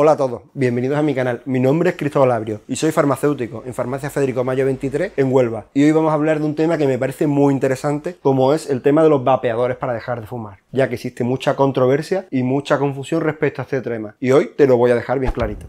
Hola a todos, bienvenidos a mi canal. Mi nombre es Cristóbal Abrio y soy farmacéutico en Farmacia Federico Mayo 23 en Huelva. Y hoy vamos a hablar de un tema que me parece muy interesante, como es el tema de los vapeadores para dejar de fumar, ya que existe mucha controversia y mucha confusión respecto a este tema. Y hoy te lo voy a dejar bien clarito.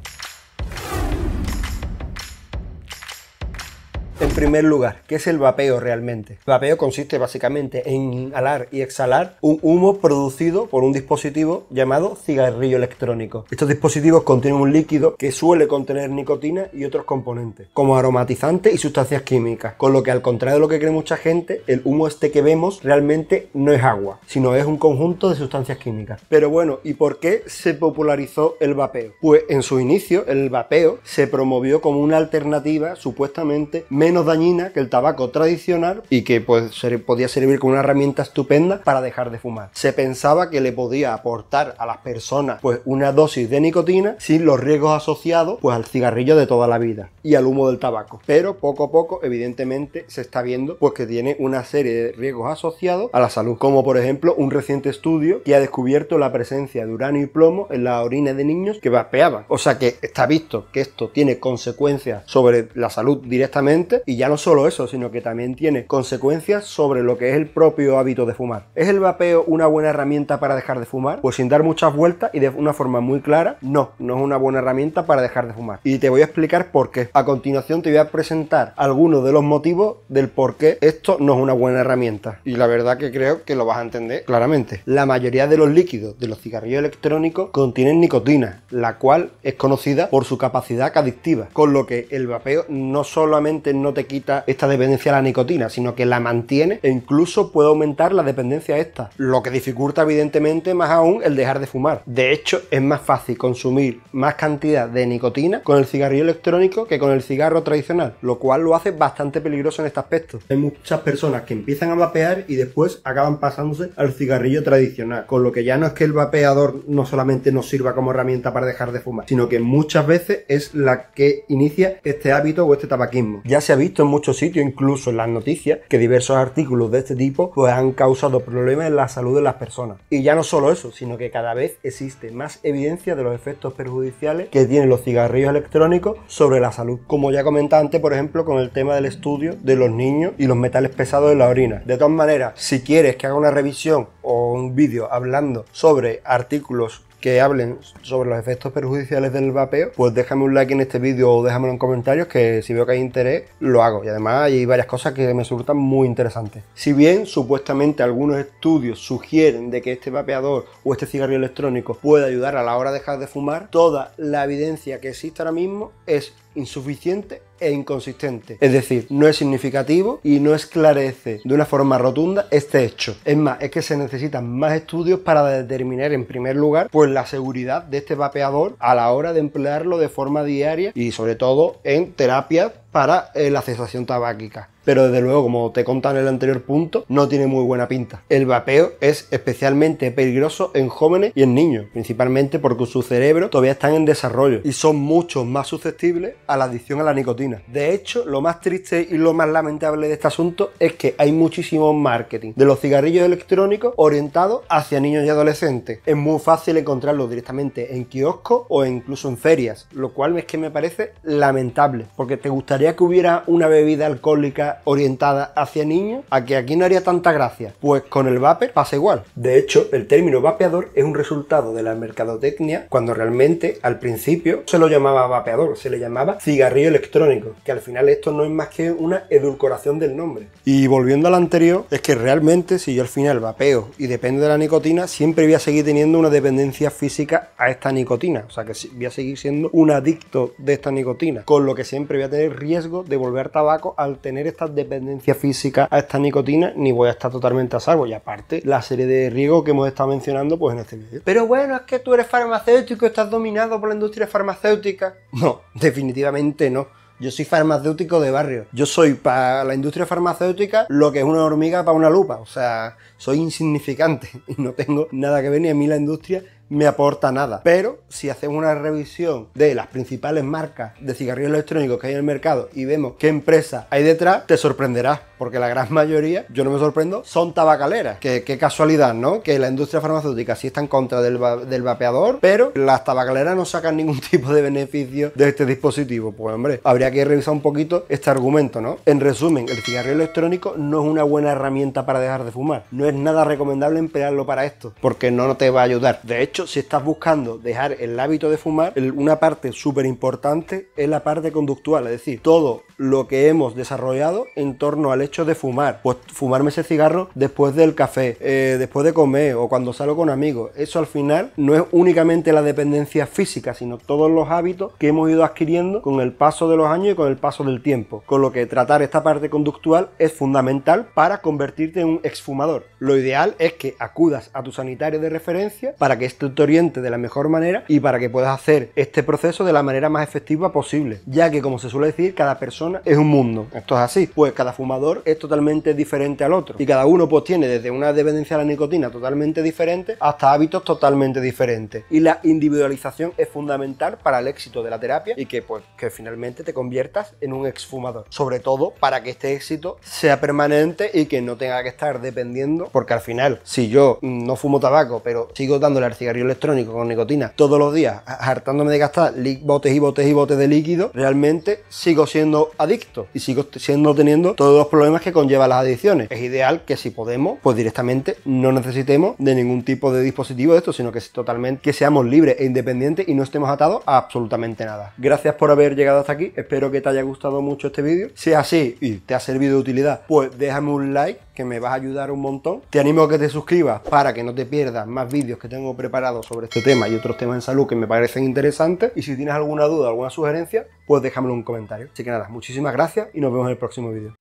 En primer lugar, ¿qué es el vapeo realmente? El vapeo consiste básicamente en inhalar y exhalar un humo producido por un dispositivo llamado cigarrillo electrónico. Estos dispositivos contienen un líquido que suele contener nicotina y otros componentes, como aromatizantes y sustancias químicas, con lo que al contrario de lo que cree mucha gente, el humo este que vemos realmente no es agua, sino es un conjunto de sustancias químicas. Pero bueno, ¿y por qué se popularizó el vapeo? Pues en su inicio el vapeo se promovió como una alternativa supuestamente menos dañina que el tabaco tradicional y que pues, se podía servir como una herramienta estupenda para dejar de fumar. Se pensaba que le podía aportar a las personas pues, una dosis de nicotina sin los riesgos asociados pues, al cigarrillo de toda la vida y al humo del tabaco. Pero poco a poco, evidentemente, se está viendo pues, que tiene una serie de riesgos asociados a la salud, como por ejemplo un reciente estudio que ha descubierto la presencia de uranio y plomo en las orina de niños que vapeaban. O sea que está visto que esto tiene consecuencias sobre la salud directamente y ya no solo eso, sino que también tiene consecuencias sobre lo que es el propio hábito de fumar. ¿Es el vapeo una buena herramienta para dejar de fumar? Pues sin dar muchas vueltas y de una forma muy clara, no, no es una buena herramienta para dejar de fumar. Y te voy a explicar por qué. A continuación te voy a presentar algunos de los motivos del por qué esto no es una buena herramienta. Y la verdad que creo que lo vas a entender claramente. La mayoría de los líquidos de los cigarrillos electrónicos contienen nicotina, la cual es conocida por su capacidad adictiva, con lo que el vapeo no solamente no te quita esta dependencia a la nicotina, sino que la mantiene e incluso puede aumentar la dependencia a esta, lo que dificulta evidentemente más aún el dejar de fumar. De hecho, es más fácil consumir más cantidad de nicotina con el cigarrillo electrónico que con el cigarro tradicional, lo cual lo hace bastante peligroso en este aspecto. Hay muchas personas que empiezan a vapear y después acaban pasándose al cigarrillo tradicional, con lo que ya no es que el vapeador no solamente nos sirva como herramienta para dejar de fumar, sino que muchas veces es la que inicia este hábito o este tabaquismo. Ya sea visto en muchos sitios, incluso en las noticias, que diversos artículos de este tipo pues, han causado problemas en la salud de las personas. Y ya no solo eso, sino que cada vez existe más evidencia de los efectos perjudiciales que tienen los cigarrillos electrónicos sobre la salud. Como ya comentaba antes, por ejemplo, con el tema del estudio de los niños y los metales pesados en la orina. De todas maneras, si quieres que haga una revisión o un vídeo hablando sobre artículos que hablen sobre los efectos perjudiciales del vapeo, pues déjame un like en este vídeo o déjamelo en comentarios que si veo que hay interés lo hago. Y además hay varias cosas que me resultan muy interesantes. Si bien supuestamente algunos estudios sugieren de que este vapeador o este cigarrillo electrónico puede ayudar a la hora de dejar de fumar, toda la evidencia que existe ahora mismo es insuficiente e inconsistente. Es decir, no es significativo y no esclarece de una forma rotunda este hecho. Es más, es que se necesitan más estudios para determinar en primer lugar pues la seguridad de este vapeador a la hora de emplearlo de forma diaria y sobre todo en terapias para eh, la cesación tabáquica. Pero desde luego, como te contaba en el anterior punto, no tiene muy buena pinta. El vapeo es especialmente peligroso en jóvenes y en niños, principalmente porque su cerebro todavía está en desarrollo y son mucho más susceptibles a la adicción a la nicotina. De hecho, lo más triste y lo más lamentable de este asunto es que hay muchísimo marketing de los cigarrillos electrónicos orientados hacia niños y adolescentes. Es muy fácil encontrarlos directamente en kioscos o incluso en ferias, lo cual es que me parece lamentable, porque te gustaría que hubiera una bebida alcohólica orientada hacia niños? ¿A que aquí no haría tanta gracia? Pues con el vapor pasa igual. De hecho, el término vapeador es un resultado de la mercadotecnia cuando realmente al principio se lo llamaba vapeador, se le llamaba cigarrillo electrónico, que al final esto no es más que una edulcoración del nombre. Y volviendo al anterior, es que realmente si yo al final vapeo y depende de la nicotina, siempre voy a seguir teniendo una dependencia física a esta nicotina, o sea que voy a seguir siendo un adicto de esta nicotina, con lo que siempre voy a tener riesgo riesgo de volver tabaco al tener esta dependencia física a esta nicotina, ni voy a estar totalmente a salvo. Y aparte, la serie de riesgos que hemos estado mencionando pues en este vídeo. Pero bueno, es que tú eres farmacéutico, estás dominado por la industria farmacéutica. No, definitivamente no. Yo soy farmacéutico de barrio. Yo soy para la industria farmacéutica lo que es una hormiga para una lupa. O sea, soy insignificante y no tengo nada que ver ni a mí la industria me aporta nada. Pero si hacemos una revisión de las principales marcas de cigarrillos electrónicos que hay en el mercado y vemos qué empresa hay detrás, te sorprenderás porque la gran mayoría, yo no me sorprendo, son tabacaleras. qué casualidad, ¿no? Que la industria farmacéutica sí está en contra del, del vapeador, pero las tabacaleras no sacan ningún tipo de beneficio de este dispositivo. Pues hombre, habría que revisar un poquito este argumento, ¿no? En resumen, el cigarrillo electrónico no es una buena herramienta para dejar de fumar. No es nada recomendable emplearlo para esto, porque no te va a ayudar. De hecho, si estás buscando dejar el hábito de fumar, una parte súper importante es la parte conductual, es decir, todo lo que hemos desarrollado en torno al hecho de fumar, pues fumarme ese cigarro después del café, eh, después de comer o cuando salgo con amigos, eso al final no es únicamente la dependencia física, sino todos los hábitos que hemos ido adquiriendo con el paso de los años y con el paso del tiempo. Con lo que tratar esta parte conductual es fundamental para convertirte en un exfumador. Lo ideal es que acudas a tu sanitario de referencia para que esto te oriente de la mejor manera y para que puedas hacer este proceso de la manera más efectiva posible, ya que como se suele decir, cada persona es un mundo. Esto es así, pues cada fumador es totalmente diferente al otro. Y cada uno pues tiene desde una dependencia a la nicotina totalmente diferente hasta hábitos totalmente diferentes. Y la individualización es fundamental para el éxito de la terapia y que pues que finalmente te conviertas en un exfumador. Sobre todo para que este éxito sea permanente y que no tenga que estar dependiendo, porque al final, si yo no fumo tabaco, pero sigo dándole al cigarrillo electrónico con nicotina todos los días, hartándome de gastar botes y botes y botes de líquido, realmente sigo siendo adicto y sigo siendo teniendo todos los problemas es que conlleva las adicciones. Es ideal que si podemos, pues directamente no necesitemos de ningún tipo de dispositivo de esto, sino que totalmente que seamos libres e independientes y no estemos atados a absolutamente nada. Gracias por haber llegado hasta aquí, espero que te haya gustado mucho este vídeo. Si es así y te ha servido de utilidad, pues déjame un like que me va a ayudar un montón. Te animo a que te suscribas para que no te pierdas más vídeos que tengo preparados sobre este tema y otros temas en salud que me parecen interesantes. Y si tienes alguna duda, alguna sugerencia, pues déjamelo un comentario. Así que nada, muchísimas gracias y nos vemos en el próximo vídeo.